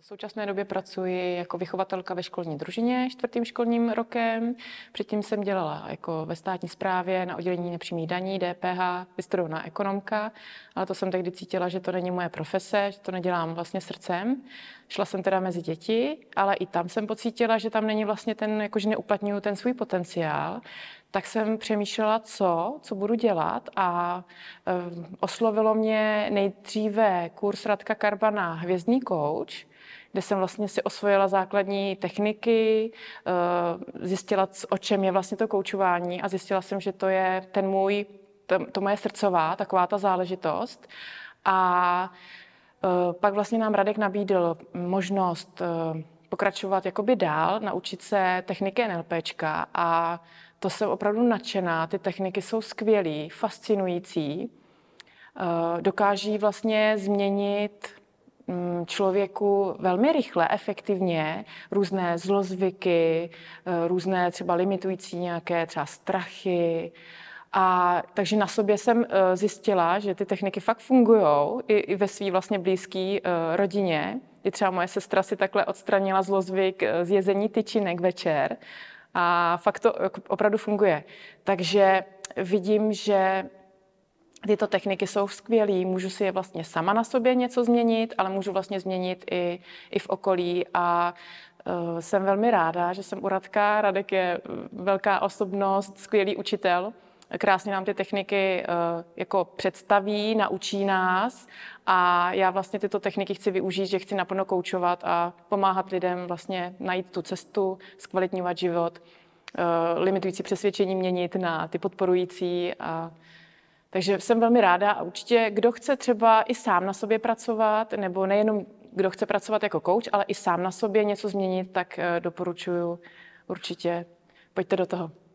V současné době pracuji jako vychovatelka ve školní družině čtvrtým školním rokem. Předtím jsem dělala jako ve státní správě na oddělení nepřímých daní, DPH, vystudovaná ekonomka, ale to jsem tehdy cítila, že to není moje profese, že to nedělám vlastně srdcem. Šla jsem teda mezi děti, ale i tam jsem pocítila, že tam není vlastně ten, jakože neuplatňuju ten svůj potenciál tak jsem přemýšlela, co, co budu dělat a eh, oslovilo mě nejdříve kurz Radka Karbana Hvězdní kouč, kde jsem vlastně si osvojila základní techniky, eh, zjistila, o čem je vlastně to koučování a zjistila jsem, že to je ten můj, to, to moje srdcová, taková ta záležitost. A eh, pak vlastně nám Radek nabídl možnost pokračovat jakoby dál, naučit se techniky NLPčka a to jsem opravdu nadšená. Ty techniky jsou skvělé, fascinující. Eh, dokáží vlastně změnit mm, člověku velmi rychle, efektivně různé zlozvyky, eh, různé třeba limitující nějaké třeba strachy, a takže na sobě jsem eh, zjistila, že ty techniky fakt fungují i, i ve své vlastně blízké uh, eh, rodině. I třeba moje sestra si takhle odstranila zlozvyk eh, z jezení tyčinek večer. A fakt to jako, opravdu funguje. Takže vidím, že tyto techniky jsou skvělé, můžu si je vlastně sama na sobě něco změnit, ale můžu vlastně změnit i, i v okolí a uh, jsem velmi ráda, že jsem u Radka. Radek je velká osobnost, skvělý učitel, krásně nám ty techniky eh, jako představí, naučí nás a já vlastně tyto techniky chci využít, že chci naplno koučovat a pomáhat lidem vlastně najít tu cestu, zkvalitňovat život, eh, limitující přesvědčení měnit na ty podporující a takže jsem velmi ráda a určitě, kdo chce třeba i sám na sobě pracovat, nebo nejenom kdo chce pracovat jako coach, ale i sám na sobě něco změnit, tak eh, doporučuju určitě. Pojďte do toho.